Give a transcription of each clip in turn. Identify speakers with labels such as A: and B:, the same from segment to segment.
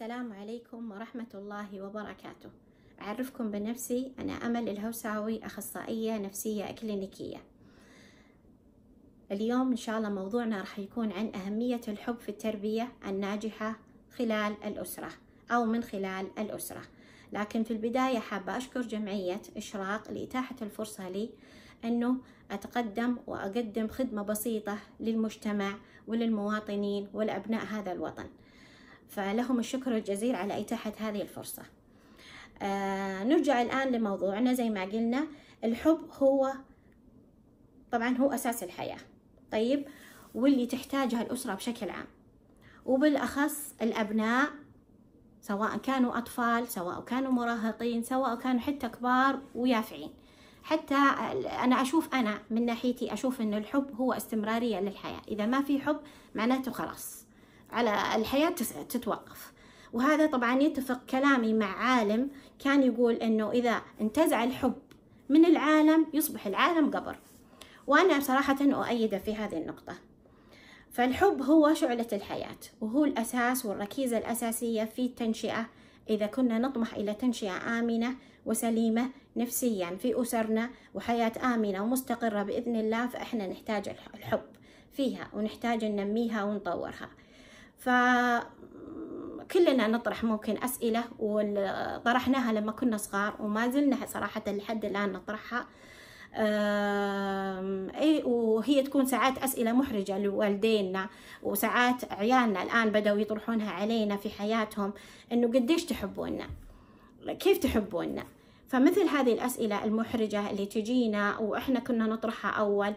A: السلام عليكم ورحمة الله وبركاته أعرفكم بنفسي أنا أمل الهوساوي أخصائية نفسية أكلينيكية اليوم إن شاء الله موضوعنا راح يكون عن أهمية الحب في التربية الناجحة خلال الأسرة أو من خلال الأسرة لكن في البداية حابة أشكر جمعية إشراق لإتاحة الفرصة لي أنه أتقدم وأقدم خدمة بسيطة للمجتمع وللمواطنين والأبناء هذا الوطن فلهم الشكر الجزيل على إتاحة هذه الفرصة آه نرجع الآن لموضوعنا زي ما قلنا الحب هو طبعا هو أساس الحياة طيب واللي تحتاجها الأسرة بشكل عام وبالأخص الأبناء سواء كانوا أطفال سواء كانوا مراهقين سواء كانوا حتى كبار ويافعين حتى أنا أشوف أنا من ناحيتي أشوف أن الحب هو استمرارية للحياة إذا ما في حب معناته خلاص على الحياة تتوقف وهذا طبعا يتفق كلامي مع عالم كان يقول أنه إذا انتزع الحب من العالم يصبح العالم قبر وأنا صراحة أؤيد في هذه النقطة فالحب هو شعلة الحياة وهو الأساس والركيزة الأساسية في التنشئة إذا كنا نطمح إلى تنشئة آمنة وسليمة نفسيا في أسرنا وحياة آمنة ومستقرة بإذن الله فإحنا نحتاج الحب فيها ونحتاج ننميها ونطورها فكلنا نطرح ممكن أسئلة وطرحناها لما كنا صغار وما زلنا صراحة لحد الآن نطرحها اي وهي تكون ساعات اسئله محرجه لوالدينا وساعات عيالنا الان بداوا يطرحونها علينا في حياتهم انه قديش تحبونا كيف تحبونا فمثل هذه الاسئله المحرجه اللي تجينا واحنا كنا نطرحها اول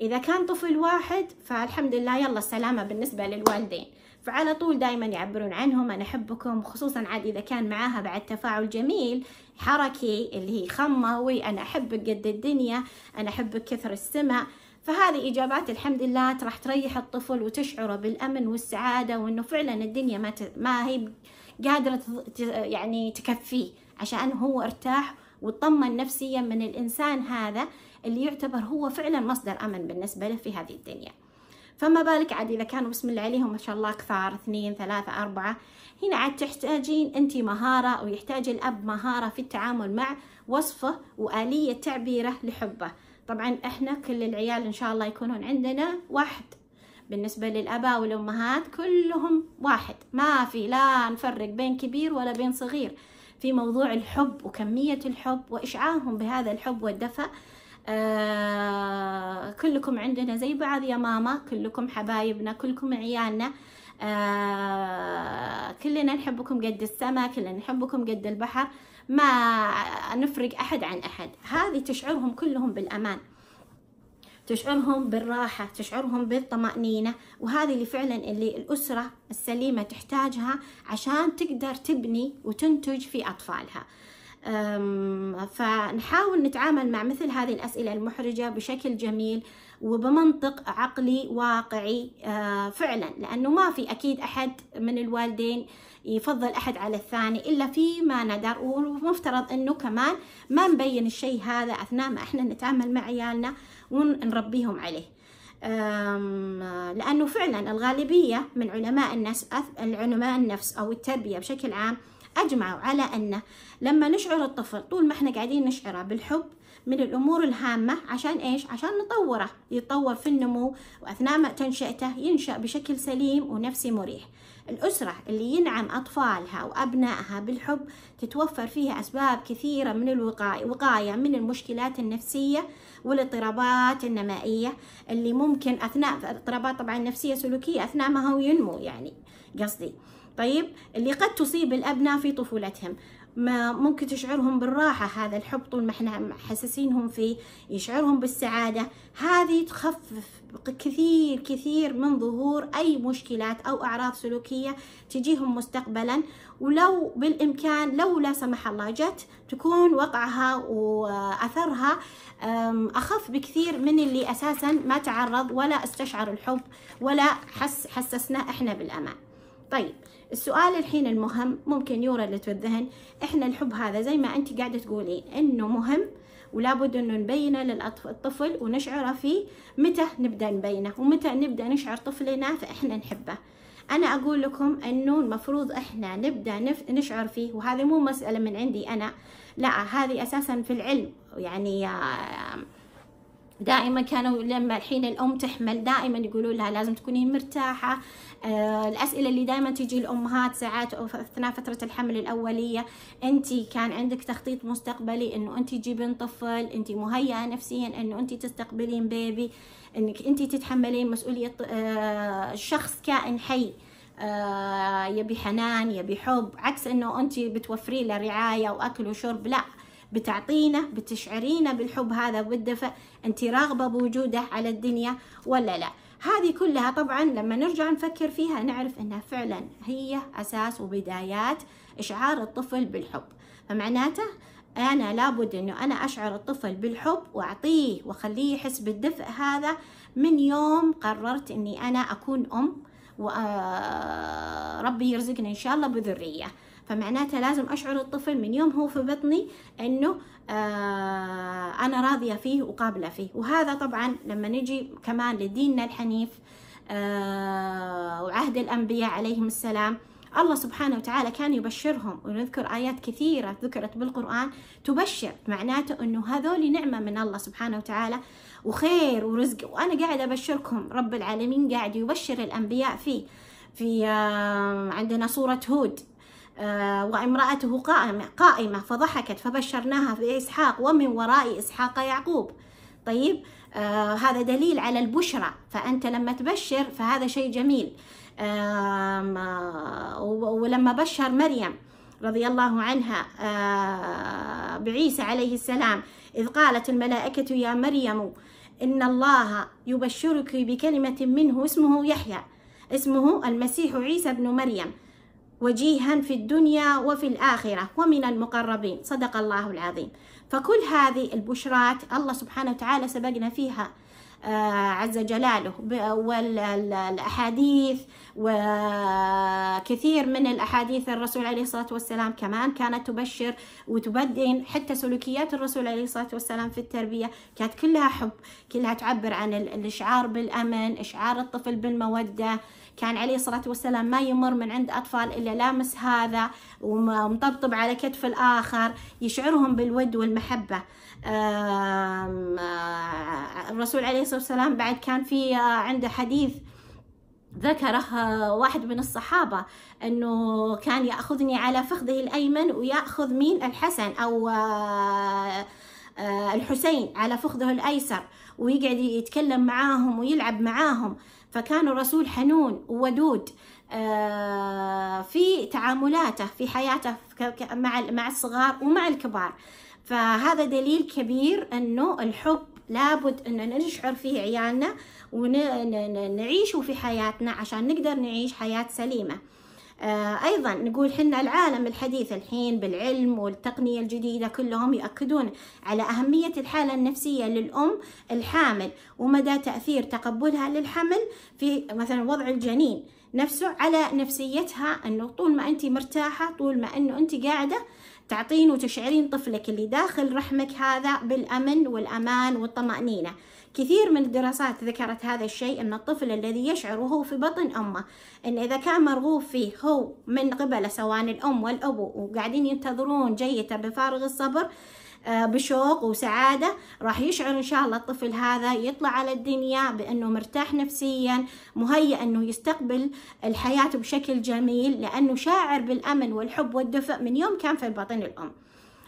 A: اذا كان طفل واحد فالحمد لله يلا السلامه بالنسبه للوالدين فعلى طول دائما يعبرون عنهم أنا أحبكم خصوصا عاد إذا كان معاها بعد تفاعل جميل حركي اللي هي خموي أنا أحبك قد الدنيا أنا أحبك كثر السماء فهذه إجابات الحمد لله راح تريح الطفل وتشعره بالأمن والسعادة وإنه فعلا الدنيا ما, ت... ما هي قادرة يعني تكفيه عشان هو ارتاح وطمن نفسيا من الإنسان هذا اللي يعتبر هو فعلا مصدر أمن بالنسبة له في هذه الدنيا فما بالك عاد إذا كانوا بسم الله عليهم ما شاء الله كثار اثنين ثلاثة أربعة هنا عاد تحتاجين أنت مهارة ويحتاج الأب مهارة في التعامل مع وصفه وآلية تعبيره لحبه طبعا إحنا كل العيال إن شاء الله يكونون عندنا واحد بالنسبة للأباء والأمهات كلهم واحد ما في لا نفرق بين كبير ولا بين صغير في موضوع الحب وكمية الحب وإشعاهم بهذا الحب والدفء آه كلكم عندنا زي بعض يا ماما كلكم حبايبنا كلكم عيالنا آه كلنا نحبكم قد السماء كلنا نحبكم قد البحر ما نفرق أحد عن أحد هذه تشعرهم كلهم بالأمان تشعرهم بالراحة تشعرهم بالطمأنينة وهذه اللي فعلا اللي الأسرة السليمة تحتاجها عشان تقدر تبني وتنتج في أطفالها فنحاول نتعامل مع مثل هذه الأسئلة المحرجة بشكل جميل وبمنطق عقلي واقعي أه، فعلا لأنه ما في أكيد أحد من الوالدين يفضل أحد على الثاني إلا فيما ندر ومفترض أنه كمان ما نبين الشيء هذا أثناء ما إحنا نتعامل مع عيالنا ونربيهم عليه لأنه فعلا الغالبية من علماء النفس النفس أو التربية بشكل عام أجمعوا على أن لما نشعر الطفل طول ما احنا قاعدين نشعره بالحب من الأمور الهامة عشان إيش؟ عشان نطوره يتطور في النمو وأثناء تنشأته ينشأ بشكل سليم ونفسي مريح الأسرة اللي ينعم أطفالها وأبنائها بالحب تتوفر فيها أسباب كثيرة من الوقاية من المشكلات النفسية والاضطرابات النمائية اللي ممكن أثناء اضطرابات طبعا نفسية سلوكية أثناء ما هو ينمو يعني قصدي طيب اللي قد تصيب الأبناء في طفولتهم ما ممكن تشعرهم بالراحة هذا الحب طول ما احنا محسسينهم فيه يشعرهم بالسعادة هذه تخفف كثير كثير من ظهور أي مشكلات أو أعراض سلوكية تجيهم مستقبلا ولو بالإمكان لو لا سمح الله جت تكون وقعها وأثرها أخف بكثير من اللي أساسا ما تعرض ولا استشعر الحب ولا حس حسسنا إحنا بالأمان طيب السؤال الحين المهم ممكن يورد في الذهن احنا الحب هذا زي ما انت قاعده تقولي انه مهم ولا بد انه نبينه للطفل ونشعره فيه متى نبدا نبينه ومتى نبدا نشعر طفلنا فاحنا نحبه انا اقول لكم انه المفروض احنا نبدا نشعر فيه وهذه مو مساله من عندي انا لا هذه اساسا في العلم يعني آه دائما كانوا لما الحين الام تحمل دائما يقولوا لها لازم تكوني مرتاحه آه، الاسئله اللي دائما تجي الامهات ساعات اثناء فتره الحمل الاوليه انت كان عندك تخطيط مستقبلي انه انت تجيبين طفل انت مهيئه نفسيا انه انت تستقبلين بيبي انك انت تتحملين مسؤوليه آه، شخص كائن حي آه، يبي حنان يبي حب عكس انه انت بتوفري له رعايه واكل وشرب لا بتعطينا بتشعرينا بالحب هذا والدفء أنت راغبة بوجوده على الدنيا ولا لا هذه كلها طبعا لما نرجع نفكر فيها نعرف أنها فعلا هي أساس وبدايات إشعار الطفل بالحب فمعناته أنا لابد أنه أنا أشعر الطفل بالحب وأعطيه وأخليه يحس بالدفء هذا من يوم قررت أني أنا أكون أم وربي آه، يرزقنا إن شاء الله بذرية فمعناته لازم أشعر الطفل من يوم هو في بطني أنه آه أنا راضية فيه وقابلة فيه وهذا طبعا لما نجي كمان لديننا الحنيف آه وعهد الأنبياء عليهم السلام الله سبحانه وتعالى كان يبشرهم ونذكر آيات كثيرة ذكرت بالقرآن تبشر معناته أنه هذول نعمة من الله سبحانه وتعالى وخير ورزق وأنا قاعد أبشركم رب العالمين قاعد يبشر الأنبياء فيه في آه، عندنا سورة هود آه، وامرأته قائمة, قائمة فضحكت فبشرناها بإسحاق ومن وراء إسحاق يعقوب طيب آه هذا دليل على البشرى فأنت لما تبشر فهذا شيء جميل آه ولما بشر مريم رضي الله عنها آه بعيسى عليه السلام إذ قالت الملائكة يا مريم إن الله يبشرك بكلمة منه اسمه يحيى اسمه المسيح عيسى بن مريم وجيها في الدنيا وفي الآخرة ومن المقربين صدق الله العظيم فكل هذه البشرات الله سبحانه وتعالى سبقنا فيها آه، عز جلاله والأحاديث وكثير من الأحاديث الرسول عليه الصلاة والسلام كمان كانت تبشر وتبدين حتى سلوكيات الرسول عليه الصلاة والسلام في التربية كانت كلها حب كلها تعبر عن الإشعار بالأمن إشعار الطفل بالمودة كان عليه الصلاة والسلام ما يمر من عند أطفال إلا لامس هذا ومطبطب على كتف الآخر يشعرهم بالود والمحبة آه، الرسول عليه الصلاة والسلام بعد كان في آه، عنده حديث ذكره آه، واحد من الصحابة أنه كان يأخذني على فخذه الأيمن ويأخذ مين الحسن أو الحسين على فخذه الأيسر ويقعد يتكلم معاهم ويلعب معاهم فكان الرسول حنون وودود آه، في تعاملاته في حياته مع مع الصغار ومع الكبار فهذا دليل كبير انه الحب لابد اننا نشعر فيه عيالنا ونعيشه في حياتنا عشان نقدر نعيش حياه سليمه آه، أيضا نقول حنا العالم الحديث الحين بالعلم والتقنية الجديدة كلهم يؤكدون على أهمية الحالة النفسية للأم الحامل ومدى تأثير تقبلها للحمل في مثلا وضع الجنين نفسه على نفسيتها أنه طول ما أنت مرتاحة طول ما أنه أنت قاعدة تعطين وتشعرين طفلك اللي داخل رحمك هذا بالأمن والأمان والطمأنينة كثير من الدراسات ذكرت هذا الشيء أن الطفل الذي يشعر وهو في بطن أمه أن إذا كان مرغوب فيه هو من قبل سواء الأم والأبو وقاعدين ينتظرون جيته بفارغ الصبر آه، بشوق وسعادة راح يشعر إن شاء الله الطفل هذا يطلع على الدنيا بأنه مرتاح نفسيا مهيأ أنه يستقبل الحياة بشكل جميل لأنه شاعر بالأمن والحب والدفء من يوم كان في بطن الأم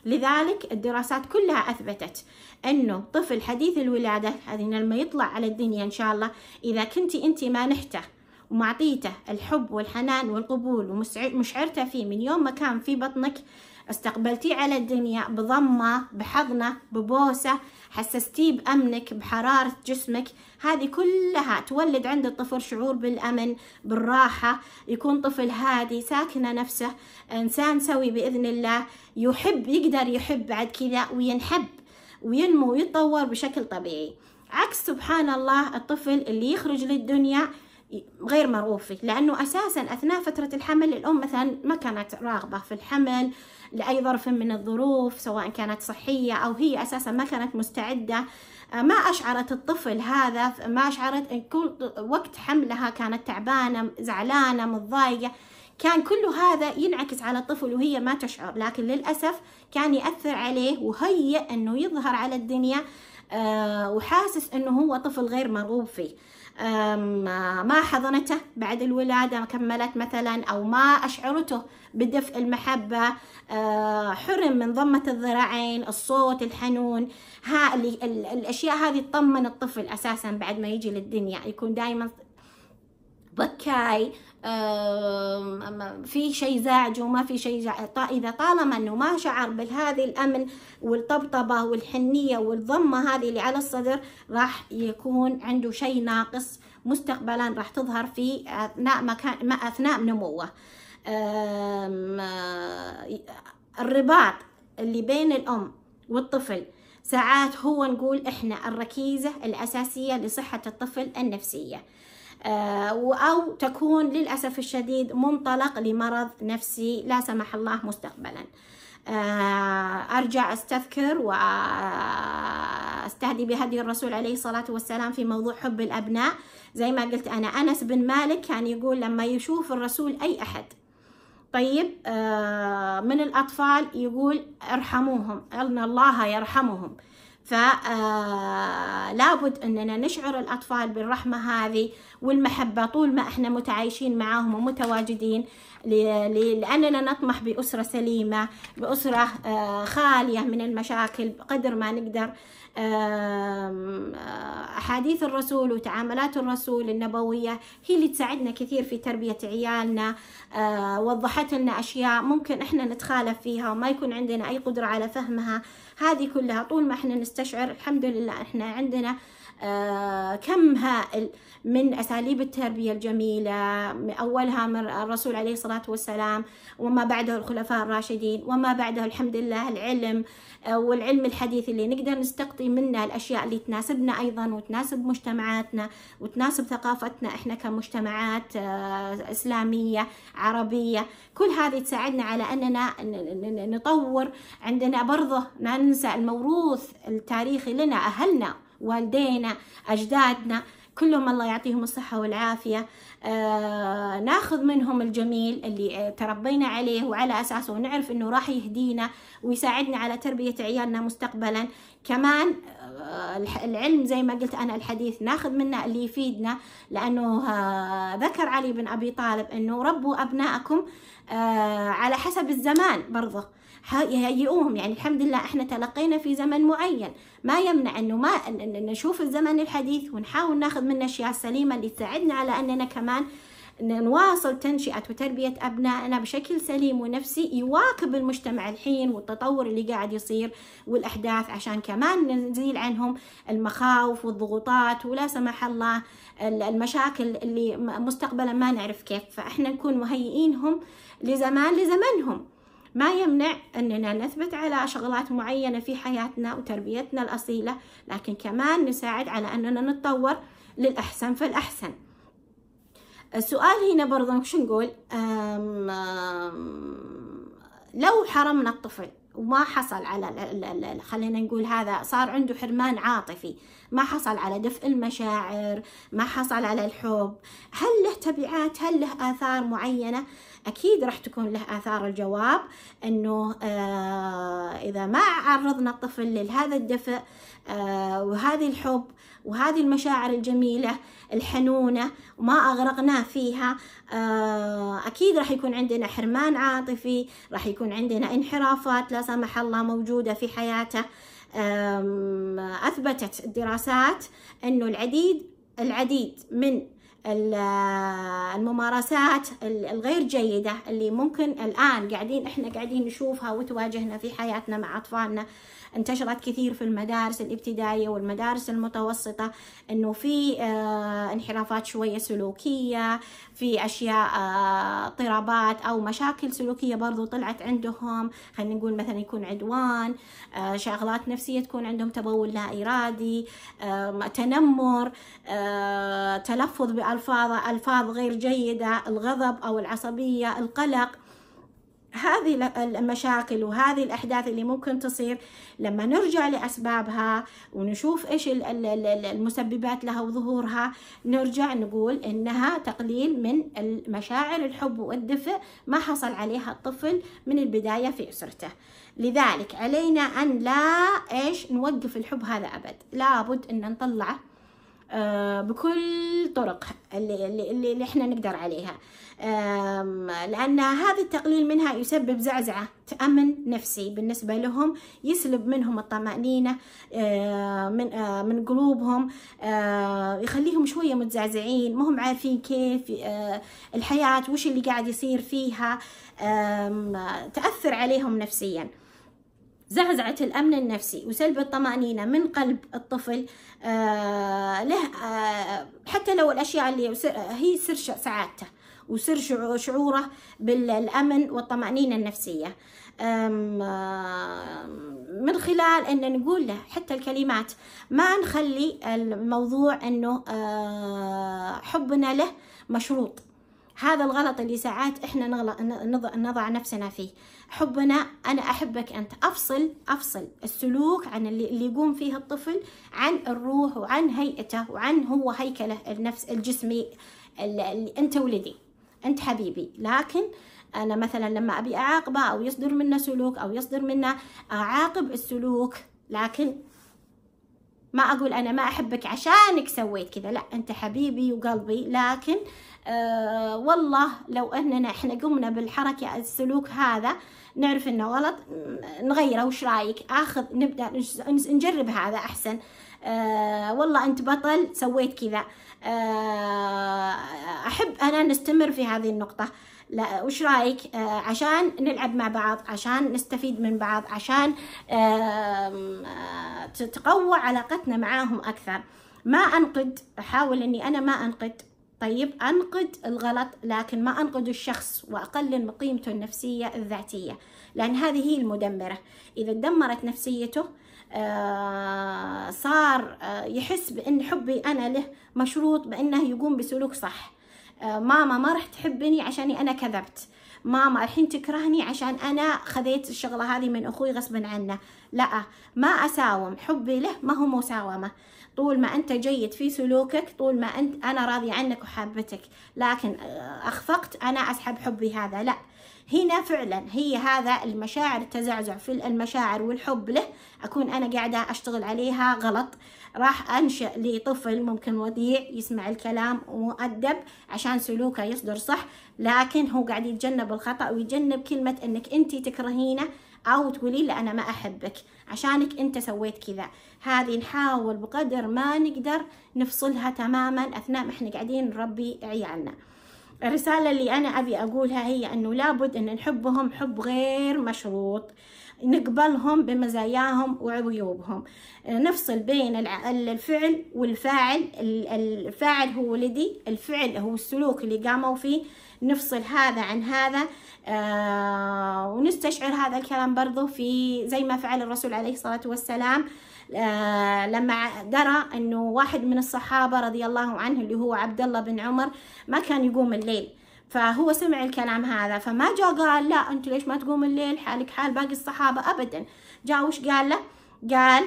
A: لذلك الدراسات كلها أثبتت أنه طفل حديث الولادة هذين لما يطلع على الدنيا إن شاء الله إذا كنتي أنت مانحته ومعطيته الحب والحنان والقبول ومشعرته فيه من يوم ما كان في بطنك استقبلتيه على الدنيا بضمة بحضنة ببوسة حسستيه بأمنك بحرارة جسمك هذه كلها تولد عند الطفل شعور بالأمن بالراحة يكون طفل هادي ساكنة نفسه إنسان سوي بإذن الله يحب يقدر يحب بعد كذا وينحب وينمو ويتطور بشكل طبيعي عكس سبحان الله الطفل اللي يخرج للدنيا غير مرغوب فيه لأنه أساسا أثناء فترة الحمل الأم مثلا ما كانت راغبة في الحمل لأي ظرف من الظروف سواء كانت صحية أو هي أساسا ما كانت مستعدة آه، ما أشعرت الطفل هذا ما أشعرت كل وقت حملها كانت تعبانة زعلانة متضايقة كان كل هذا ينعكس على الطفل وهي ما تشعر لكن للأسف كان يأثر عليه وهيئ أنه يظهر على الدنيا آه، وحاسس أنه هو طفل غير مرغوب فيه آه، ما حضنته بعد الولادة كملت مثلا أو ما أشعرته بدفء المحبة آه، حرم من ضمة الذراعين الصوت الحنون ها الأشياء هذه تطمن الطفل أساسا بعد ما يجي للدنيا يكون دائما بكاي في شيء زعج وما في شيء إذا طالما أنه ما شعر بهذه الأمن والطبطبة والحنية والضمة هذه اللي على الصدر راح يكون عنده شيء ناقص مستقبلا راح تظهر في أثناء, مكان أثناء نموه الرباط اللي بين الأم والطفل ساعات هو نقول إحنا الركيزة الأساسية لصحة الطفل النفسية آه، أو تكون للأسف الشديد منطلق لمرض نفسي لا سمح الله مستقبلا آه، أرجع أستذكر وأستهدي بهدي الرسول عليه الصلاة والسلام في موضوع حب الأبناء زي ما قلت أنا أنس بن مالك كان يقول لما يشوف الرسول أي أحد طيب آه، من الأطفال يقول ارحموهم أن الله يرحمهم فلابد آه، أننا نشعر الأطفال بالرحمة هذه والمحبة طول ما احنا متعايشين معاهم ومتواجدين لأننا نطمح بأسرة سليمة بأسرة آه، خالية من المشاكل بقدر ما نقدر آه، أحاديث الرسول وتعاملات الرسول النبوية هي اللي تساعدنا كثير في تربية عيالنا آه، وضحت لنا أشياء ممكن إحنا نتخالف فيها وما يكون عندنا أي قدرة على فهمها هذه كلها طول ما إحنا نستشعر الحمد لله إحنا عندنا آه، كم هائل من أساليب التربية الجميلة أولها من الرسول عليه الصلاة والسلام وما بعده الخلفاء الراشدين وما بعده الحمد لله العلم آه، والعلم الحديث اللي نقدر نستقطي منه الأشياء اللي تناسبنا أيضا وتناسب مجتمعاتنا وتناسب ثقافتنا إحنا كمجتمعات آه، إسلامية عربية كل هذه تساعدنا على أننا نطور عندنا برضه ما ننسى الموروث التاريخي لنا أهلنا والدينا أجدادنا كلهم الله يعطيهم الصحة والعافية آه ناخذ منهم الجميل اللي آه، تربينا عليه وعلى أساسه ونعرف أنه راح يهدينا ويساعدنا على تربية عيالنا مستقبلا كمان آه، العلم زي ما قلت أنا الحديث ناخذ منه اللي يفيدنا لأنه آه، ذكر علي بن أبي طالب أنه ربوا أبناءكم آه على حسب الزمان برضه هيئوهم يعني الحمد لله احنا تلقينا في زمن معين ما يمنع انه ما نشوف الزمن الحديث ونحاول ناخذ منه اشياء سليمه اللي تساعدنا على اننا كمان نواصل تنشئة وتربية أبنائنا بشكل سليم ونفسي يواكب المجتمع الحين والتطور اللي قاعد يصير والأحداث عشان كمان نزيل عنهم المخاوف والضغوطات ولا سمح الله المشاكل اللي مستقبلا ما نعرف كيف فإحنا نكون مهيئينهم لزمان لزمنهم ما يمنع أننا نثبت على شغلات معينة في حياتنا وتربيتنا الأصيلة لكن كمان نساعد على أننا نتطور للأحسن فالأحسن السؤال هنا برضه شو نقول أم لو حرمنا الطفل وما حصل على خلينا نقول هذا صار عنده حرمان عاطفي ما حصل على دفء المشاعر ما حصل على الحب هل له تبعات هل له آثار معينة اكيد راح تكون له اثار الجواب انه آه، اذا ما عرضنا الطفل لهذا الدفء آه، وهذه الحب وهذه المشاعر الجميلة الحنونة وما أغرقناه فيها آه، أكيد راح يكون عندنا حرمان عاطفي راح يكون عندنا انحرافات لا سمح الله موجودة في حياته أثبتت الدراسات أنه العديد العديد من الممارسات الغير جيدة اللي ممكن الآن قاعدين إحنا قاعدين نشوفها وتواجهنا في حياتنا مع أطفالنا انتشرت كثير في المدارس الابتدائية والمدارس المتوسطة أنه في آه، انحرافات شوية سلوكية في أشياء آه، اضطرابات أو مشاكل سلوكية برضو طلعت عندهم خلينا نقول مثلا يكون عدوان آه، شغلات نفسية تكون عندهم تبول لا إرادي تنمر تلفظ بألفاظ ألفاظ غير جيدة الغضب أو العصبية القلق هذه المشاكل وهذه الأحداث اللي ممكن تصير لما نرجع لأسبابها ونشوف إيش المسببات لها وظهورها نرجع نقول إنها تقليل من مشاعر الحب والدفء ما حصل عليها الطفل من البداية في أسرته لذلك علينا أن لا إيش نوقف الحب هذا أبد لابد أن نطلعه آه، بكل طرق اللي, اللي, اللي احنا نقدر عليها لأن هذا التقليل منها يسبب زعزعة أمن نفسي بالنسبة لهم يسلب منهم الطمأنينة آه، من آه، من قلوبهم يخليهم شوية متزعزعين ما هم عارفين كيف الحياة وش اللي قاعد يصير فيها تأثر عليهم نفسياً زعزعة الأمن النفسي وسلب الطمأنينة من قلب الطفل آه، له آه، حتى لو الأشياء اللي هي سر سعادته وسر شعوره بالأمن والطمأنينة النفسية من خلال أن نقول له حتى الكلمات ما نخلي الموضوع أنه آه، حبنا له مشروط هذا الغلط اللي ساعات احنا نضع نفسنا فيه حبنا أنا أحبك أنت أفصل أفصل السلوك عن اللي, يقوم فيه الطفل عن الروح وعن هيئته وعن هو هيكله النفس الجسمي اللي أنت ولدي أنت حبيبي لكن أنا مثلا لما أبي أعاقبه أو يصدر منه سلوك أو يصدر منه أعاقب السلوك لكن ما أقول أنا ما أحبك عشانك سويت كذا لا أنت حبيبي وقلبي لكن آه والله لو أننا إحنا قمنا بالحركة السلوك هذا نعرف إنه غلط نغيره وش رأيك آخذ نبدأ نجرب هذا أحسن آه والله أنت بطل سويت كذا آه أحب أنا نستمر في هذه النقطة لا وش رايك آه، عشان نلعب مع بعض عشان نستفيد من بعض عشان آه، تقوى علاقتنا معاهم اكثر ما انقد احاول اني انا ما انقد طيب انقد الغلط لكن ما انقد الشخص واقلل من قيمته النفسيه الذاتيه لان هذه هي المدمره اذا دمرت نفسيته آه صار آه يحس بان حبي انا له مشروط بانه يقوم بسلوك صح آه، ماما ما راح تحبني عشاني انا كذبت ماما الحين تكرهني عشان انا خذيت الشغله هذه من اخوي غصبا عنه لا ما اساوم حبي له ما هو مساومه طول ما أنت جيد في سلوكك طول ما أنت أنا راضي عنك وحابتك لكن آه، أخفقت أنا أسحب حبي هذا لا هنا فعلا هي هذا المشاعر التزعزع في المشاعر والحب له أكون أنا قاعدة أشتغل عليها غلط راح أنشأ لطفل ممكن وديع يسمع الكلام ومؤدب عشان سلوكه يصدر صح لكن هو قاعد يتجنب الخطأ ويتجنب كلمة أنك أنت تكرهينه او تقولي له انا ما احبك عشانك انت سويت كذا هذه نحاول بقدر ما نقدر نفصلها تماما اثناء ما احنا قاعدين نربي عيالنا الرسالة اللي أنا أبي أقولها هي أنه لابد أن نحبهم حب غير مشروط نقبلهم بمزاياهم وعيوبهم نفصل بين الفعل والفاعل الفاعل هو ولدي الفعل هو السلوك اللي قاموا فيه نفصل هذا عن هذا آه، ونستشعر هذا الكلام برضه في زي ما فعل الرسول عليه الصلاة والسلام آه، لما درى أنه واحد من الصحابة رضي الله عنه اللي هو عبد الله بن عمر ما كان يقوم الليل فهو سمع الكلام هذا فما جاء قال لا أنت ليش ما تقوم الليل حالك حال باقي الصحابة أبدا جاء وش قال له قال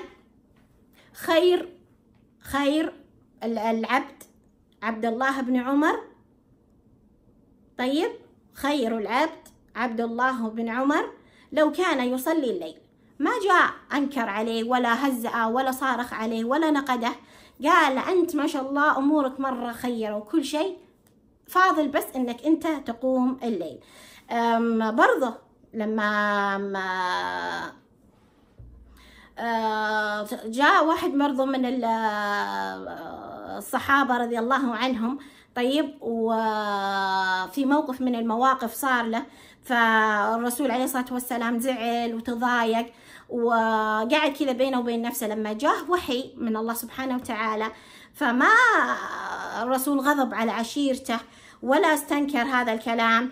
A: خير خير العبد عبد الله بن عمر طيب خير العبد عبد الله بن عمر لو كان يصلي الليل ما جاء أنكر عليه ولا هزأه ولا صارخ عليه ولا نقده قال أنت ما شاء الله أمورك مرة خيرة وكل شيء فاضل بس أنك أنت تقوم الليل برضه لما جاء واحد برضه من آه، الصحابة رضي الله عنهم طيب وفي موقف من المواقف صار له فالرسول عليه الصلاة والسلام زعل وتضايق وقعد كذا بينه وبين نفسه لما جاه وحي من الله سبحانه وتعالى فما الرسول غضب على عشيرته ولا استنكر هذا الكلام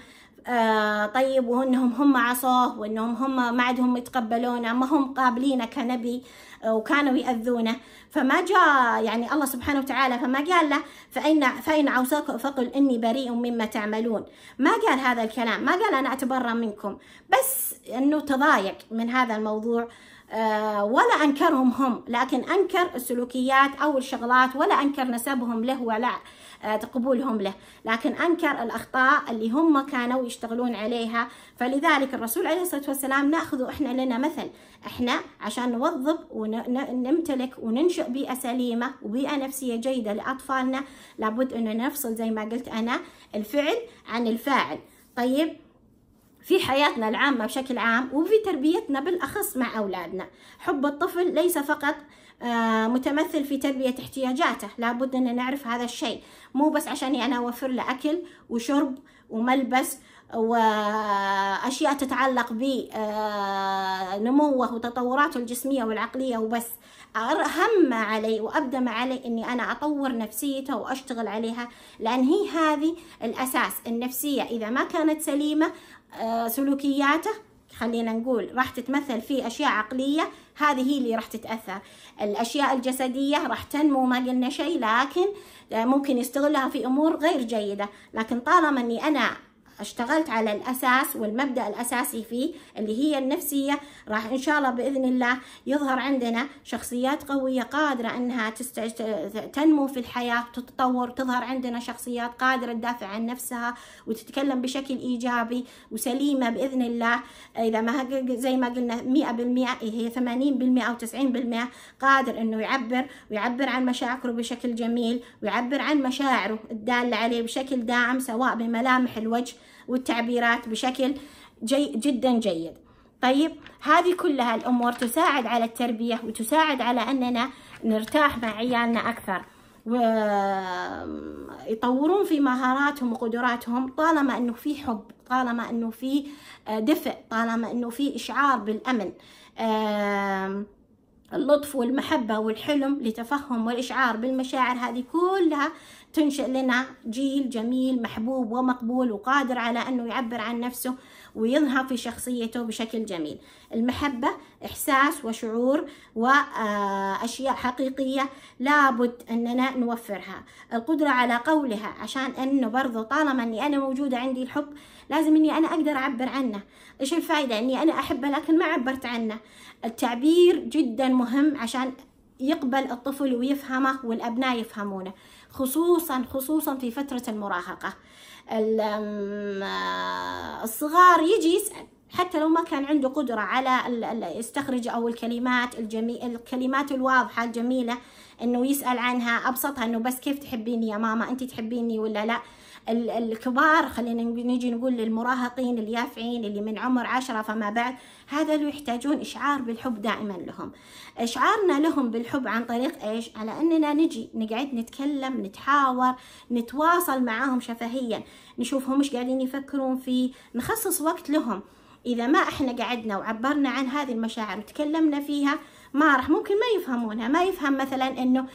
A: آه، طيب وانهم هم عصوه وانهم هم ما عندهم يتقبلونه ما هم قابلينه كنبي آه، وكانوا يأذونه فما جاء يعني الله سبحانه وتعالى فما قال له فإن فإن عصاك فقل إني بريء مما تعملون ما قال هذا الكلام ما قال أنا أتبرى منكم بس إنه تضايق من هذا الموضوع آه، ولا أنكرهم هم لكن أنكر السلوكيات أو الشغلات ولا أنكر نسبهم له ولا آه، قبولهم له لكن أنكر الأخطاء اللي هم كانوا يشتغلون عليها فلذلك الرسول عليه الصلاة والسلام نأخذه إحنا لنا مثل إحنا عشان نوظف ونمتلك وننشئ بيئة سليمة وبيئة نفسية جيدة لأطفالنا لابد أن نفصل زي ما قلت أنا الفعل عن الفاعل طيب في حياتنا العامة بشكل عام وفي تربيتنا بالأخص مع أولادنا حب الطفل ليس فقط آه، متمثل في تلبية احتياجاته لابد أن نعرف هذا الشيء مو بس عشان أنا أوفر له أكل وشرب وملبس وأشياء تتعلق بنموه آه، وتطوراته الجسمية والعقلية وبس أهم ما علي وأبدأ ما علي أني أنا أطور نفسيته وأشتغل عليها لأن هي هذه الأساس النفسية إذا ما كانت سليمة آه، سلوكياته خلينا نقول راح تتمثل في أشياء عقلية هذه هي اللي راح تتأثر الأشياء الجسدية راح تنمو ما قلنا شيء لكن ممكن يستغلها في أمور غير جيدة لكن طالما أني أنا اشتغلت على الأساس والمبدأ الأساسي فيه اللي هي النفسية راح إن شاء الله بإذن الله يظهر عندنا شخصيات قوية قادرة أنها تست... تنمو في الحياة تتطور تظهر عندنا شخصيات قادرة تدافع عن نفسها وتتكلم بشكل إيجابي وسليمة بإذن الله إذا ما زي ما قلنا 100% إيه هي 80% أو 90% قادر أنه يعبر ويعبر عن مشاعره بشكل جميل ويعبر عن مشاعره الدالة عليه بشكل داعم سواء بملامح الوجه والتعبيرات بشكل جي جدا جيد طيب هذه كلها الأمور تساعد على التربية وتساعد على أننا نرتاح مع عيالنا أكثر ويطورون في مهاراتهم وقدراتهم طالما أنه في حب طالما أنه في آه، دفء طالما أنه في إشعار بالأمن اللطف والمحبة والحلم لتفهم والإشعار بالمشاعر هذه كلها تنشئ لنا جيل جميل محبوب ومقبول وقادر على أنه يعبر عن نفسه ويظهر في شخصيته بشكل جميل المحبة إحساس وشعور وأشياء حقيقية لابد أننا نوفرها القدرة على قولها عشان أنه برضو طالما أني أنا موجودة عندي الحب لازم أني أنا أقدر أعبر عنه إيش الفائدة أني أنا أحبه لكن ما عبرت عنه التعبير جدا مهم عشان يقبل الطفل ويفهمه والأبناء يفهمونه خصوصا خصوصا في فترة المراهقة آه، الصغار يجي يسأل حتى لو ما كان عنده قدرة على يستخرج أو الكلمات الجميل الكلمات الواضحة الجميلة إنه يسأل عنها أبسطها إنه بس كيف تحبيني يا ماما أنت تحبيني ولا لأ الكبار خلينا نجي نقول للمراهقين اليافعين اللي من عمر عشرة فما بعد هذا اللي يحتاجون إشعار بالحب دائما لهم إشعارنا لهم بالحب عن طريق إيش؟ على أننا نجي نقعد نتكلم نتحاور نتواصل معاهم شفهيا نشوفهم مش قاعدين يفكرون فيه نخصص وقت لهم إذا ما إحنا قعدنا وعبرنا عن هذه المشاعر وتكلمنا فيها ما راح ممكن ما يفهمونها ما يفهم مثلا أنه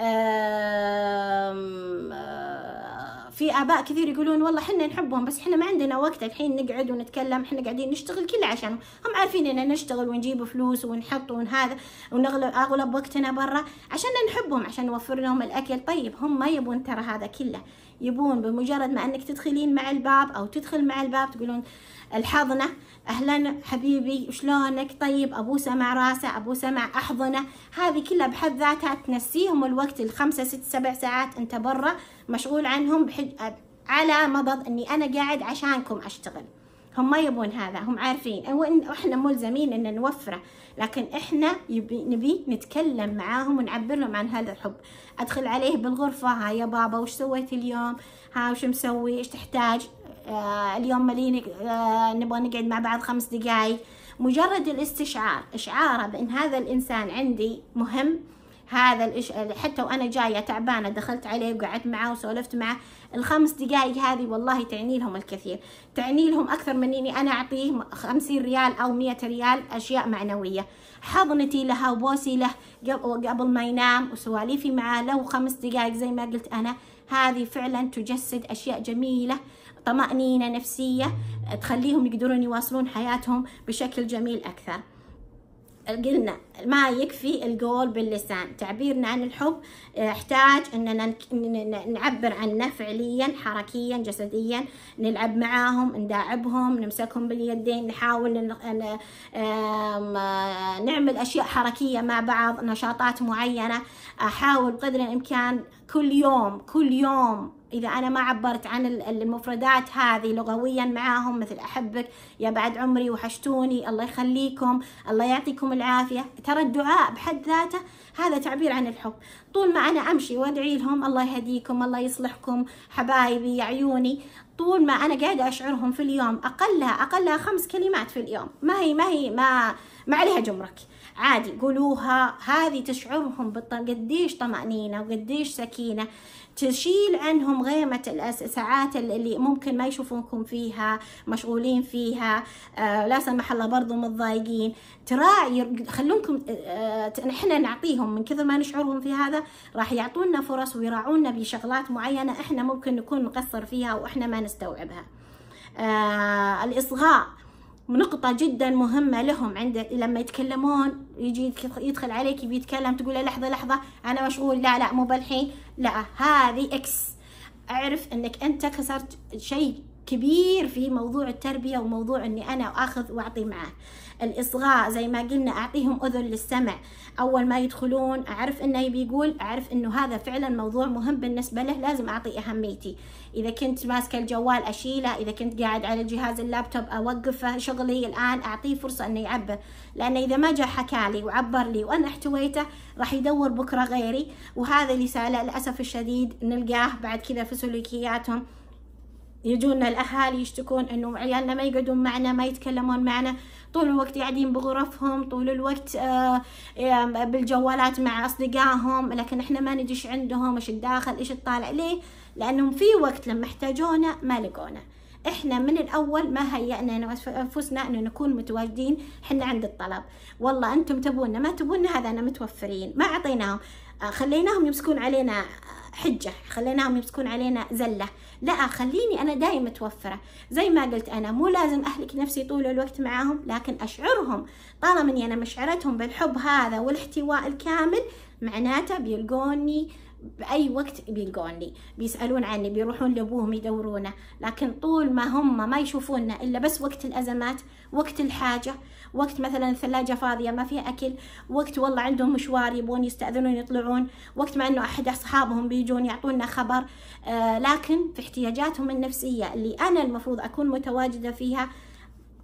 A: آه في اباء كثير يقولون والله احنا نحبهم بس احنا ما عندنا وقت الحين نقعد ونتكلم احنا قاعدين نشتغل كله عشانهم هم عارفين اننا نشتغل ونجيب فلوس ونحط وهذا ونغلب اغلب وقتنا برا عشان نحبهم عشان نوفر لهم الاكل طيب هم ما يبون ترى هذا كله يبون بمجرد ما انك تدخلين مع الباب او تدخل مع الباب تقولون الحضنه اهلا حبيبي شلونك طيب ابوسه مع راسه ابوسه مع احضنه هذه كلها بحد ذاتها تنسيهم الوقت الخمسة ست سبع ساعات انت برا مشغول عنهم بحج... على مضض اني انا قاعد عشانكم اشتغل هم ما يبون هذا هم عارفين احنا ملزمين ان نوفره لكن احنا يبي نبي نتكلم معاهم ونعبر لهم عن هذا الحب ادخل عليه بالغرفه ها يا بابا وش سويت اليوم ها وش مسوي ايش تحتاج آه اليوم ملينك آه نبغى نقعد مع بعض خمس دقايق مجرد الاستشعار اشعاره بان هذا الانسان عندي مهم هذا الإش... حتى وانا جايه تعبانه دخلت عليه وقعدت معاه وسولفت معاه الخمس دقائق هذه والله تعني لهم الكثير تعني لهم أكثر من إني أنا أعطيه خمسين ريال أو مية ريال أشياء معنوية حضنتي لها وبوسي له قبل ما ينام وسواليفي معاه لو خمس دقائق زي ما قلت أنا هذه فعلا تجسد أشياء جميلة طمأنينة نفسية تخليهم يقدرون يواصلون حياتهم بشكل جميل أكثر قلنا ما يكفي القول باللسان تعبيرنا عن الحب آه، يحتاج اننا نعبر عنه فعليا حركيا جسديا نلعب معاهم نداعبهم نمسكهم باليدين نحاول آه، نعمل اشياء حركيه مع بعض نشاطات معينه احاول بقدر الامكان كل يوم كل يوم إذا أنا ما عبرت عن المفردات هذه لغويا معاهم مثل أحبك يا بعد عمري وحشتوني الله يخليكم الله يعطيكم العافية ترى الدعاء بحد ذاته هذا تعبير عن الحب طول ما أنا أمشي وأدعي لهم الله يهديكم الله يصلحكم حبايبي يا عيوني طول ما أنا قاعدة أشعرهم في اليوم أقلها أقلها خمس كلمات في اليوم ما هي ما هي ما ما عليها جمرك عادي قولوها هذه تشعرهم قديش طمأنينة وقديش سكينة تشيل عنهم غيمة الساعات اللي ممكن ما يشوفونكم فيها مشغولين فيها آه، لا سمح الله برضو متضايقين تراعي خلونكم احنا آه، آه، نعطيهم من كثر ما نشعرهم في هذا راح يعطونا فرص ويراعونا بشغلات معينة احنا ممكن نكون مقصر فيها واحنا ما نستوعبها آه الإصغاء نقطة جدا مهمة لهم عند لما يتكلمون يجي يدخل عليك بيتكلم تقول له لحظة لحظة أنا مشغول لا لا مو بالحين لا هذه إكس أعرف أنك أنت كسرت شيء كبير في موضوع التربية وموضوع أني أنا أخذ وأعطي معاه الاصغاء زي ما قلنا اعطيهم اذن للسمع اول ما يدخلون اعرف انه يبي يقول اعرف انه هذا فعلا موضوع مهم بالنسبه له لازم اعطي اهميتي اذا كنت ماسكه الجوال اشيله اذا كنت قاعد على جهاز اللابتوب اوقفه شغلي الان اعطيه فرصه انه يعبر لانه اذا ما جاء حكى لي وعبر لي وانا احتويته راح يدور بكره غيري وهذا اللي للاسف الشديد نلقاه بعد كذا في سلوكياتهم يجونا الاهالي يشتكون انه عيالنا ما يقعدون معنا ما يتكلمون معنا طول الوقت قاعدين بغرفهم طول الوقت آه، آه، بالجوالات مع اصدقائهم لكن احنا ما ندري ايش عندهم ايش الداخل ايش الطالع ليه لانهم في وقت لما احتاجونا ما لقونا احنا من الاول ما هيئنا انفسنا انه نكون متواجدين احنا عند الطلب والله انتم تبونا ما تبونا هذا انا متوفرين ما اعطيناهم آه، خليناهم يمسكون علينا حجة خليناهم يمسكون علينا زلة لا خليني أنا دائما متوفرة زي ما قلت أنا مو لازم أهلك نفسي طول الوقت معاهم لكن أشعرهم طالما أني أنا مشعرتهم بالحب هذا والاحتواء الكامل معناته بيلقوني بأي وقت بيلقوني بيسألون عني بيروحون لأبوهم يدورونه لكن طول ما هم ما يشوفونا إلا بس وقت الأزمات وقت الحاجة وقت مثلا الثلاجة فاضية ما فيها أكل وقت والله عندهم مشوار يبون يستأذنون يطلعون وقت مع أنه أحد أصحابهم بيجون يعطونا خبر آه لكن في احتياجاتهم النفسية اللي أنا المفروض أكون متواجدة فيها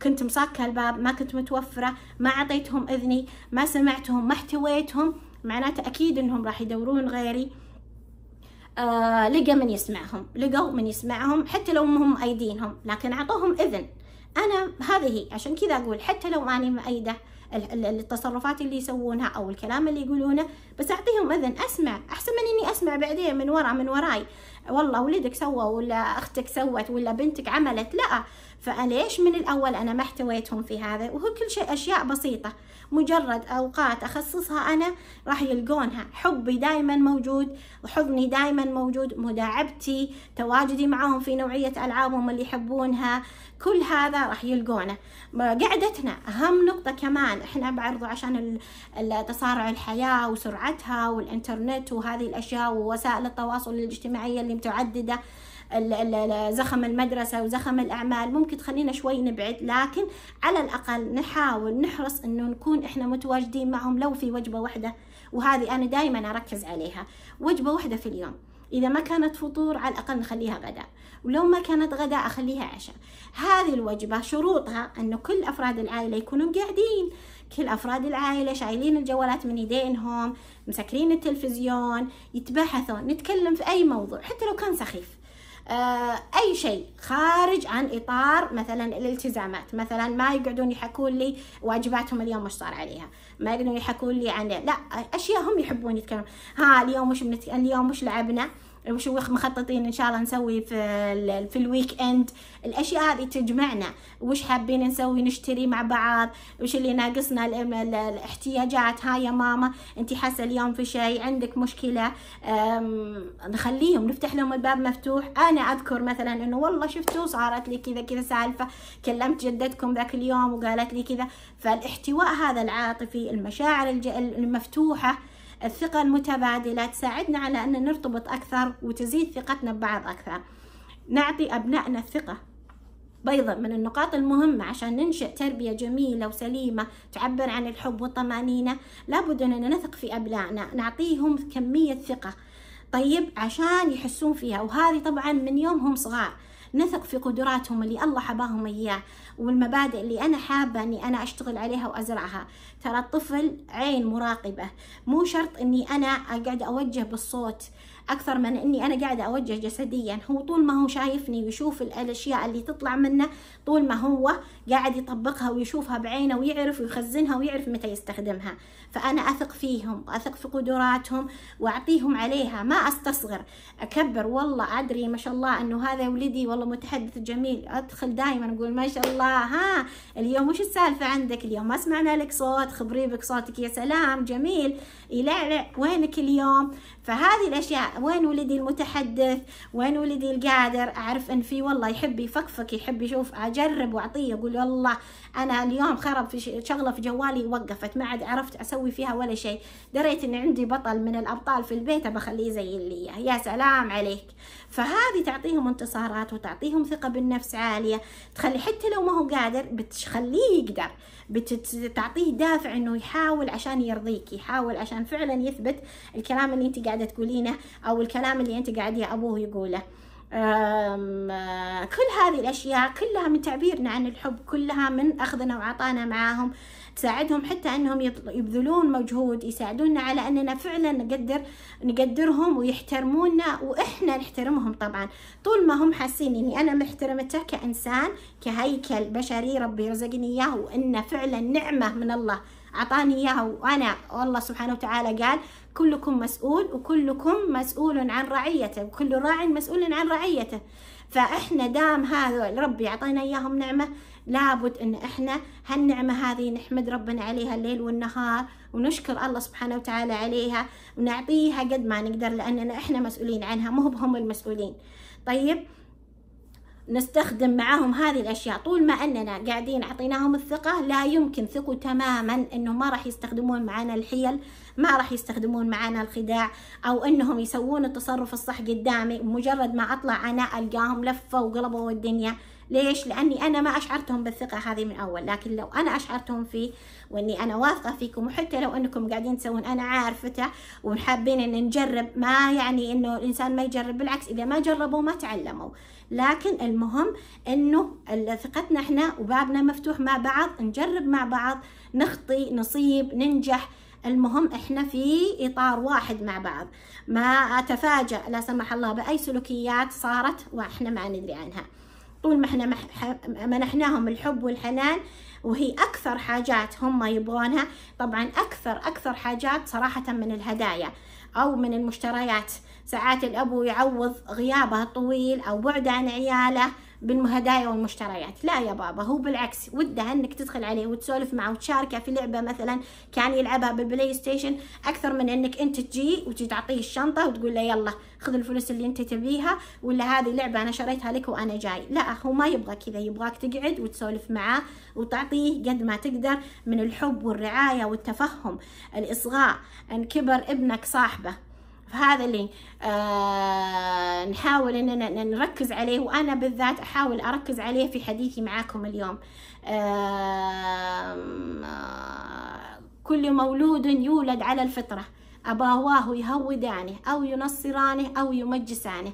A: كنت مساكة الباب ما كنت متوفرة ما أعطيتهم إذني ما سمعتهم ما احتويتهم معناته أكيد أنهم راح يدورون غيري آه لقى من يسمعهم لقوا من يسمعهم حتى لو هم أيدينهم لكن أعطوهم إذن انا هذه هي عشان كذا اقول حتى لو ماني مؤيده التصرفات اللي يسوونها او الكلام اللي يقولونه بس اعطيهم اذن اسمع احسن من اني اسمع بعدين من ورا من وراي والله ولدك سوى ولا اختك سوت ولا بنتك عملت لا فليش من الأول أنا ما احتويتهم في هذا وهو كل شيء أشياء بسيطة مجرد أوقات أخصصها أنا راح يلقونها حبي دائما موجود وحضني دائما موجود مداعبتي تواجدي معاهم في نوعية ألعابهم اللي يحبونها كل هذا راح يلقونه قعدتنا أهم نقطة كمان إحنا بعرضوا عشان تصارع الحياة وسرعتها والإنترنت وهذه الأشياء ووسائل التواصل الاجتماعية اللي متعددة زخم المدرسة وزخم الأعمال ممكن تخلينا شوي نبعد لكن على الأقل نحاول نحرص أنه نكون إحنا متواجدين معهم لو في وجبة واحدة وهذه أنا دائما أركز عليها وجبة واحدة في اليوم إذا ما كانت فطور على الأقل نخليها غداء ولو ما كانت غداء أخليها عشاء هذه الوجبة شروطها أنه كل أفراد العائلة يكونوا قاعدين كل أفراد العائلة شايلين الجوالات من يدينهم مسكرين التلفزيون يتباحثون نتكلم في أي موضوع حتى لو كان سخيف آه، اي شيء خارج عن اطار مثلا الالتزامات مثلا ما يقعدون يحكون لي واجباتهم اليوم وش صار عليها ما يقعدون يحكون لي عن لا اشياء هم يحبون يتكلمون ها اليوم مش بنت... اليوم وش لعبنا وش مخططين ان شاء الله نسوي في في الويك اند الاشياء هذه تجمعنا وش حابين نسوي نشتري مع بعض وش اللي ناقصنا الاحتياجات هاي يا ماما انت حاسه اليوم في شيء عندك مشكله نخليهم نفتح لهم الباب مفتوح انا اذكر مثلا انه والله شفتوا صارت لي كذا كذا سالفه كلمت جدتكم ذاك اليوم وقالت لي كذا فالاحتواء هذا العاطفي المشاعر المفتوحه الثقة المتبادلة تساعدنا على أن نرتبط أكثر وتزيد ثقتنا ببعض أكثر نعطي أبنائنا الثقة بيضا من النقاط المهمة عشان ننشئ تربية جميلة وسليمة تعبر عن الحب والطمأنينة لابد أننا نثق في أبنائنا نعطيهم كمية ثقة طيب عشان يحسون فيها وهذه طبعا من يوم هم صغار نثق في قدراتهم اللي الله حباهم إياه والمبادئ اللي أنا حابة أني أنا أشتغل عليها وأزرعها ترى الطفل عين مراقبة مو شرط أني أنا أقعد أوجه بالصوت أكثر من أني أنا قاعدة أوجه جسديا هو طول ما هو شايفني ويشوف الأشياء اللي تطلع منه طول ما هو قاعد يطبقها ويشوفها بعينه ويعرف ويخزنها ويعرف متى يستخدمها فأنا أثق فيهم وأثق في قدراتهم وأعطيهم عليها ما أستصغر أكبر والله أدري ما شاء الله أنه هذا ولدي والله متحدث جميل أدخل دائما أقول ما شاء الله ها اليوم وش السالفة عندك اليوم ما سمعنا لك صوت خبري بك صوتك يا سلام جميل يلعلع وينك اليوم فهذه الأشياء وين ولدي المتحدث وين ولدي القادر أعرف أن في والله يحب يفكفك يحب يشوف أجرب وأعطيه أقول يلا انا اليوم خرب في شغله في جوالي وقفت ما عاد عرفت اسوي فيها ولا شيء دريت ان عندي بطل من الابطال في البيت بخليه زي اللي يا سلام عليك فهذه تعطيهم انتصارات وتعطيهم ثقه بالنفس عاليه تخلي حتى لو ما هو قادر بتخليه يقدر بتعطيه دافع انه يحاول عشان يرضيك يحاول عشان فعلا يثبت الكلام اللي انت قاعده تقولينه او الكلام اللي انت قاعده ابوه يقوله كل هذه الأشياء كلها من تعبيرنا عن الحب كلها من أخذنا وعطانا معاهم تساعدهم حتى أنهم يبذلون مجهود يساعدونا على أننا فعلا نقدر نقدرهم ويحترمونا وإحنا نحترمهم طبعا طول ما هم حاسين أني أنا محترمته كإنسان كهيكل بشري ربي رزقني إياه وأنه فعلا نعمة من الله أعطاني إياه وأنا والله سبحانه وتعالى قال كلكم مسؤول وكلكم مسؤول عن رعيته وكل راع مسؤول عن رعيته فاحنا دام هذا ربي اعطينا اياهم نعمه لابد ان احنا هالنعمه هذه نحمد ربنا عليها الليل والنهار ونشكر الله سبحانه وتعالى عليها ونعطيها قد ما نقدر لاننا احنا مسؤولين عنها مو بهم المسؤولين طيب نستخدم معاهم هذه الاشياء طول ما اننا قاعدين اعطيناهم الثقه لا يمكن ثقوا تماما انه ما راح يستخدمون معنا الحيل ما راح يستخدمون معنا الخداع او انهم يسوون التصرف الصح قدامي مجرد ما اطلع انا القاهم لفوا وقلبوا الدنيا ليش؟ لأني أنا ما أشعرتهم بالثقة هذه من أول لكن لو أنا أشعرتهم فيه وأني أنا واثقة فيكم وحتى لو أنكم قاعدين تسوون أنا عارفته وحابين أن نجرب ما يعني أنه الإنسان ما يجرب بالعكس إذا ما جربوا ما تعلموا لكن المهم أنه ثقتنا إحنا وبابنا مفتوح مع بعض نجرب مع بعض نخطي نصيب ننجح المهم احنا في اطار واحد مع بعض ما اتفاجأ لا سمح الله باي سلوكيات صارت واحنا ما ندري عنها طول ما احنا منحناهم الحب والحنان وهي اكثر حاجات هم يبغونها طبعا اكثر اكثر حاجات صراحة من الهدايا او من المشتريات ساعات الابو يعوض غيابه الطويل او بعد عن عياله بالهدايا والمشتريات لا يا بابا هو بالعكس وده انك تدخل عليه وتسولف معه وتشاركه في لعبه مثلا كان يلعبها بالبلاي ستيشن اكثر من انك انت تجي وتعطيه الشنطه وتقول له يلا خذ الفلوس اللي انت تبيها ولا هذه لعبه انا شريتها لك وانا جاي لا هو ما يبغى كذا يبغاك تقعد وتسولف معاه وتعطيه قد ما تقدر من الحب والرعايه والتفهم الاصغاء ان كبر ابنك صاحبه فهذا اللي آه نحاول اننا نركز عليه وانا بالذات احاول اركز عليه في حديثي معاكم اليوم آه كل مولود يولد على الفطره أباواه يهودانه أو ينصرانه أو يمجسانه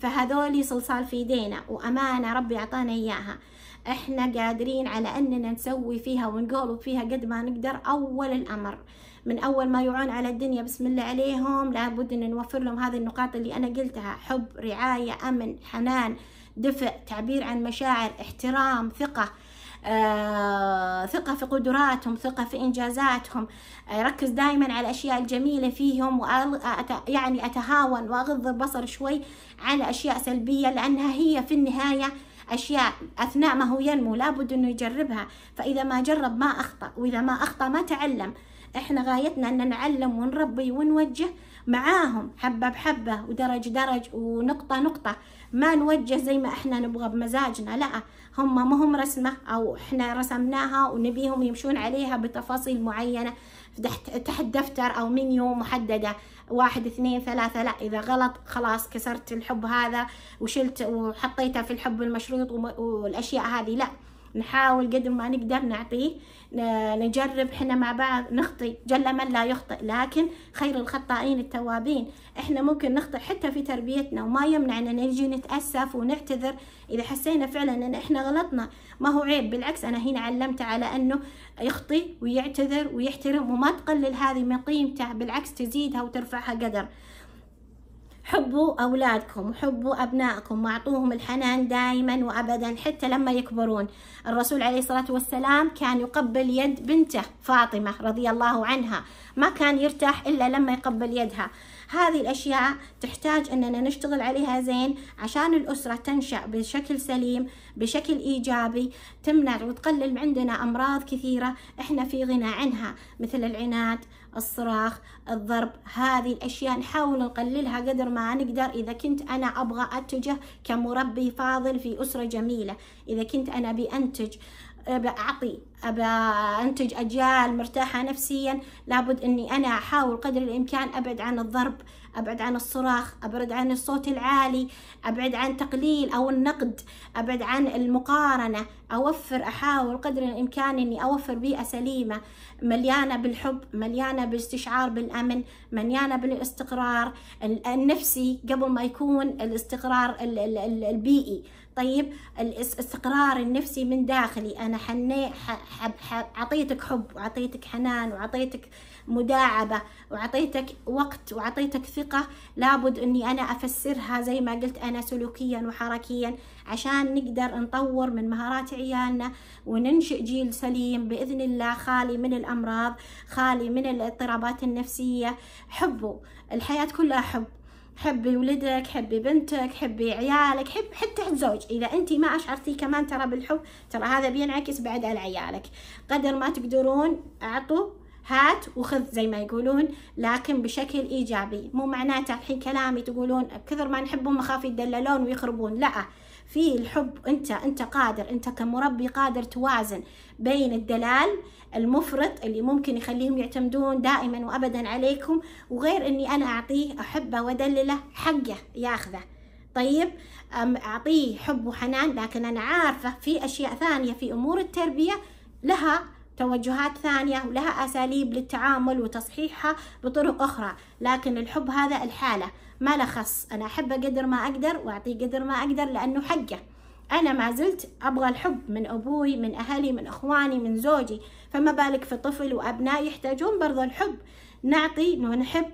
A: فهذول صلصال في ايدينا وامانه ربي اعطانا اياها احنا قادرين على اننا نسوي فيها ونقولب فيها قد ما نقدر اول الامر من اول ما يعون على الدنيا بسم الله عليهم لابد ان نوفر لهم هذه النقاط اللي انا قلتها حب رعايه امن حنان دفء تعبير عن مشاعر احترام ثقه آه، ثقة في قدراتهم ثقة في إنجازاتهم أركز آه، دائما على الأشياء الجميلة فيهم يعني أتهاون وأغض البصر شوي على أشياء سلبية لأنها هي في النهاية أشياء أثناء ما هو ينمو لابد أنه يجربها فإذا ما جرب ما أخطأ وإذا ما أخطأ ما تعلم إحنا غايتنا أن نعلم ونربي ونوجه معاهم حبة بحبة ودرج درج ونقطة نقطة ما نوجه زي ما إحنا نبغى بمزاجنا لأ هم ما هم رسمة أو إحنا رسمناها ونبيهم يمشون عليها بتفاصيل معينة تحت دفتر أو منيو محددة واحد اثنين ثلاثة لا إذا غلط خلاص كسرت الحب هذا وشلت وحطيتها في الحب المشروط والأشياء هذه لا نحاول قدر ما نقدر نعطيه نجرب احنا مع بعض نخطي جل من لا يخطئ لكن خير الخطائين التوابين احنا ممكن نخطئ حتى في تربيتنا وما يمنع ان نجي نتاسف ونعتذر اذا حسينا فعلا ان احنا غلطنا ما هو عيب بالعكس انا هنا علمته على انه يخطي ويعتذر ويحترم وما تقلل هذه من قيمته بالعكس تزيدها وترفعها قدر حبوا أولادكم وحبوا أبنائكم واعطوهم الحنان دائما وأبدا حتى لما يكبرون الرسول عليه الصلاة والسلام كان يقبل يد بنته فاطمة رضي الله عنها ما كان يرتاح إلا لما يقبل يدها هذه الأشياء تحتاج أننا نشتغل عليها زين عشان الأسرة تنشأ بشكل سليم بشكل إيجابي تمنع وتقلل عندنا أمراض كثيرة إحنا في غنى عنها مثل العناد الصراخ الضرب هذه الأشياء نحاول نقللها قدر ما نقدر إذا كنت أنا أبغى أتجه كمربي فاضل في أسرة جميلة إذا كنت أنا بأنتج أعطي أبا أنتج أجيال مرتاحة نفسيا لابد أني أنا أحاول قدر الإمكان أبعد عن الضرب أبعد عن الصراخ أبعد عن الصوت العالي أبعد عن تقليل أو النقد أبعد عن المقارنة أوفر أحاول قدر الإمكان أني أوفر بيئة سليمة مليانة بالحب مليانة بالاستشعار بالأمن مليانة بالاستقرار النفسي قبل ما يكون الاستقرار البيئي طيب الاستقرار النفسي من داخلي أنا حني أعطيتك حب وعطيتك حنان وعطيتك مداعبة وعطيتك وقت وعطيتك ثقة لابد أني أنا أفسرها زي ما قلت أنا سلوكيا وحركيا عشان نقدر نطور من مهارات عيالنا وننشئ جيل سليم بإذن الله خالي من الأمراض خالي من الاضطرابات النفسية حبوا الحياة كلها حب حبي ولدك حبي بنتك حبي عيالك حب حتى الزوج اذا انت ما اشعرتي كمان ترى بالحب ترى هذا بينعكس بعد على عيالك قدر ما تقدرون اعطوا هات وخذ زي ما يقولون لكن بشكل إيجابي مو معناته الحين كلامي تقولون كثر ما نحبهم مخاف يدللون ويخربون لا في الحب انت انت قادر انت كمربي قادر توازن بين الدلال المفرط اللي ممكن يخليهم يعتمدون دائما وابدا عليكم وغير اني انا اعطيه احبه وادلله حقه ياخذه طيب اعطيه حب وحنان لكن انا عارفه في اشياء ثانيه في امور التربيه لها توجهات ثانية ولها أساليب للتعامل وتصحيحها بطرق أخرى لكن الحب هذا الحالة ما له خص أنا أحبه قدر ما أقدر وأعطيه قدر ما أقدر لأنه حقه أنا ما زلت أبغى الحب من أبوي من أهلي من إخواني من زوجي فما بالك في طفل وأبناء يحتاجون برضو الحب نعطي ونحب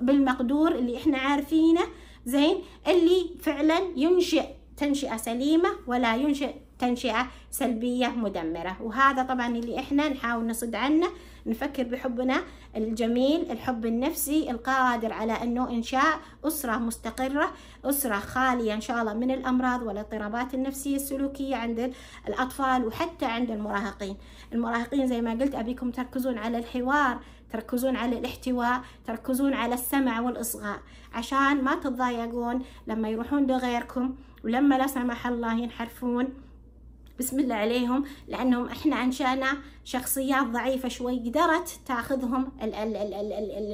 A: بالمقدور اللي إحنا عارفينه زين اللي فعلا ينشئ تنشئة سليمة ولا ينشئ تنشئة سلبية مدمرة وهذا طبعا اللي احنا نحاول نصد عنه نفكر بحبنا الجميل الحب النفسي القادر على انه انشاء اسرة مستقرة اسرة خالية ان شاء الله من الامراض والاضطرابات النفسية السلوكية عند الاطفال وحتى عند المراهقين المراهقين زي ما قلت ابيكم تركزون على الحوار تركزون على الاحتواء تركزون على السمع والاصغاء عشان ما تتضايقون لما يروحون لغيركم ولما لا سمح الله ينحرفون بسم الله عليهم لانهم احنا انشانا شخصيات ضعيفه شوي قدرت تاخذهم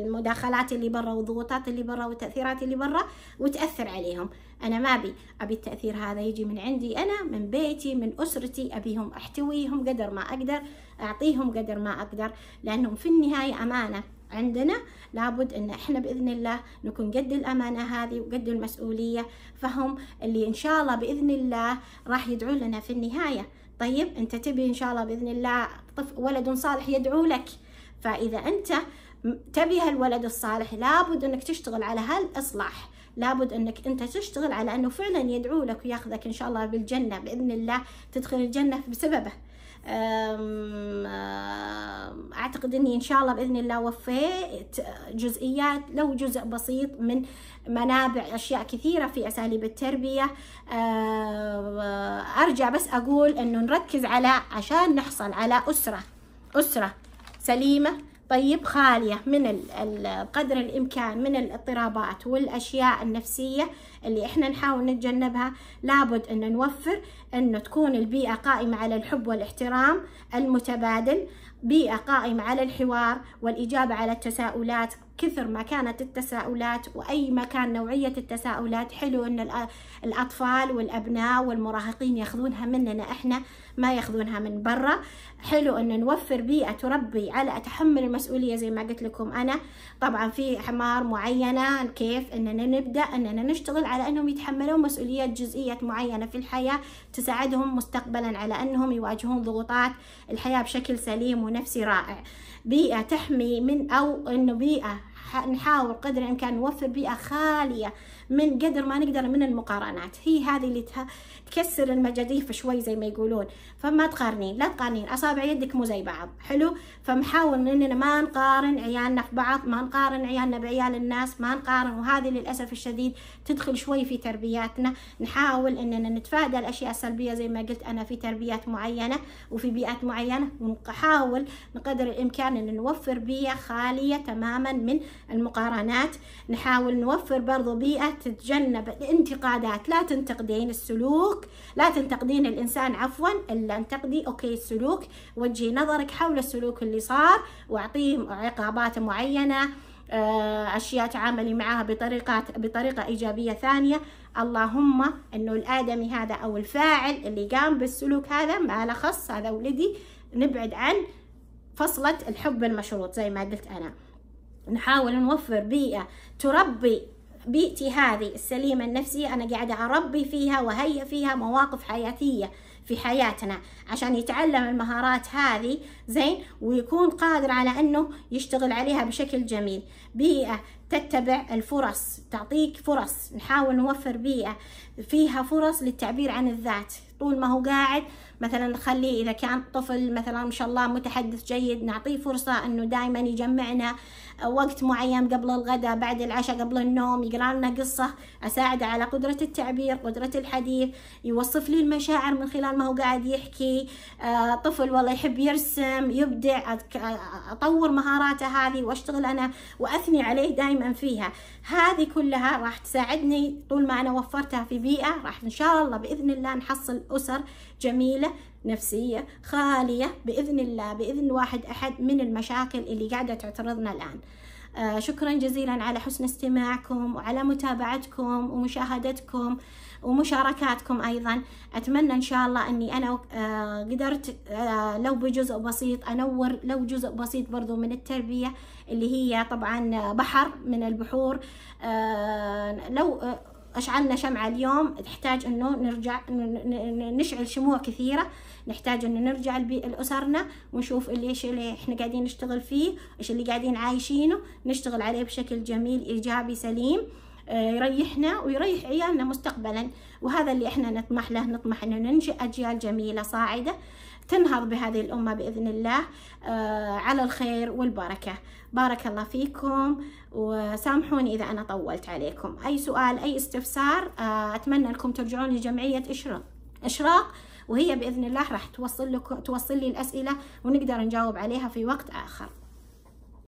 A: المداخلات اللي برا والضغوطات اللي برا والتاثيرات اللي برا وتاثر عليهم انا ما ابي ابي التاثير هذا يجي من عندي انا من بيتي من اسرتي ابيهم احتويهم قدر ما اقدر اعطيهم قدر ما اقدر لانهم في النهايه امانه عندنا لابد ان احنا باذن الله نكون قد الامانه هذه وقد المسؤوليه فهم اللي ان شاء الله باذن الله راح يدعو لنا في النهايه طيب انت تبي ان شاء الله باذن الله ولد صالح يدعو لك فاذا انت تبي هالولد الصالح لابد انك تشتغل على هالاصلاح لابد انك انت تشتغل على انه فعلا يدعو لك وياخذك ان شاء الله بالجنه باذن الله تدخل الجنه بسببه اعتقد اني ان شاء الله باذن الله وفيت جزئيات لو جزء بسيط من منابع اشياء كثيره في اساليب التربيه آه، ارجع بس اقول انه نركز على عشان نحصل على اسره اسره سليمه طيب خالية من قدر الإمكان من الاضطرابات والأشياء النفسية اللي إحنا نحاول نتجنبها لابد أن نوفر أنه تكون البيئة قائمة على الحب والاحترام المتبادل بيئة قائمة على الحوار والإجابة على التساؤلات كثر ما كانت التساؤلات واي ما كان نوعيه التساؤلات حلو ان الاطفال والابناء والمراهقين ياخذونها مننا احنا ما ياخذونها من برا حلو ان نوفر بيئه تربي على تحمل المسؤوليه زي ما قلت لكم انا طبعا في حمار معينه كيف اننا نبدا اننا نشتغل على انهم يتحملون مسؤولية جزئيات معينه في الحياه تساعدهم مستقبلا على انهم يواجهون ضغوطات الحياه بشكل سليم ونفسي رائع بيئة تحمي من أو إنه بيئة نحاول قدر الإمكان نوفر بيئة خالية من قدر ما نقدر من المقارنات هي هذه اللي تكسر المجاديف شوي زي ما يقولون فما تقارنين لا تقارنين اصابع يدك مو زي بعض حلو فمحاول اننا ما نقارن عيالنا في بعض ما نقارن عيالنا بعيال الناس ما نقارن وهذه للاسف الشديد تدخل شوي في تربياتنا نحاول اننا نتفادى الاشياء السلبيه زي ما قلت انا في تربيات معينه وفي بيئات معينه ونحاول بقدر الامكان ان نوفر بيئه خاليه تماما من المقارنات نحاول نوفر برضو بيئه تتجنب الانتقادات لا تنتقدين السلوك لا تنتقدين الإنسان عفوا إلا انتقدي أوكي السلوك وجهي نظرك حول السلوك اللي صار واعطيه عقابات معينة آه، اشياء تعاملي معها بطريقه بطريقه ايجابيه ثانيه اللهم انه الادمي هذا او الفاعل اللي قام بالسلوك هذا ما له خص هذا ولدي نبعد عن فصله الحب المشروط زي ما قلت انا نحاول نوفر بيئه تربي بيئتي هذه السليمة النفسية أنا قاعدة أربي فيها وهيئ فيها مواقف حياتية في حياتنا عشان يتعلم المهارات هذه زين ويكون قادر على أنه يشتغل عليها بشكل جميل بيئة تتبع الفرص تعطيك فرص نحاول نوفر بيئة فيها فرص للتعبير عن الذات طول ما هو قاعد مثلا نخليه إذا كان طفل مثلا ما شاء الله متحدث جيد نعطيه فرصة أنه دائما يجمعنا وقت معين قبل الغداء بعد العشاء قبل النوم يقرا لنا قصه اساعده على قدره التعبير قدره الحديث يوصف لي المشاعر من خلال ما هو قاعد يحكي آه، طفل والله يحب يرسم يبدع اطور مهاراته هذه واشتغل انا واثني عليه دائما فيها هذه كلها راح تساعدني طول ما انا وفرتها في بيئه راح ان شاء الله باذن الله نحصل اسر جميله نفسية خالية بإذن الله بإذن واحد أحد من المشاكل اللي قاعدة تعترضنا الآن آه شكرا جزيلا على حسن استماعكم وعلى متابعتكم ومشاهدتكم ومشاركاتكم أيضا أتمنى إن شاء الله أني أنا آه قدرت آه لو بجزء بسيط أنور لو جزء بسيط برضو من التربية اللي هي طبعا بحر من البحور آه، لو آه، أشعلنا شمعة اليوم تحتاج أنه نرجع نشعل شموع كثيرة نحتاج أنه نرجع لأسرنا ونشوف اللي إيش اللي إحنا قاعدين نشتغل فيه إيش اللي قاعدين عايشينه نشتغل عليه بشكل جميل إيجابي سليم آه، يريحنا ويريح عيالنا مستقبلا وهذا اللي احنا نطمح له نطمح انه ننشئ اجيال جميله صاعده تنهض بهذه الامه باذن الله آه، على الخير والبركه بارك الله فيكم وسامحوني إذا أنا طولت عليكم أي سؤال أي استفسار آه، أتمنى أنكم ترجعون لجمعية إشراق إشراق وهي بإذن الله راح توصل, لكم توصل لي الأسئلة ونقدر نجاوب عليها في وقت آخر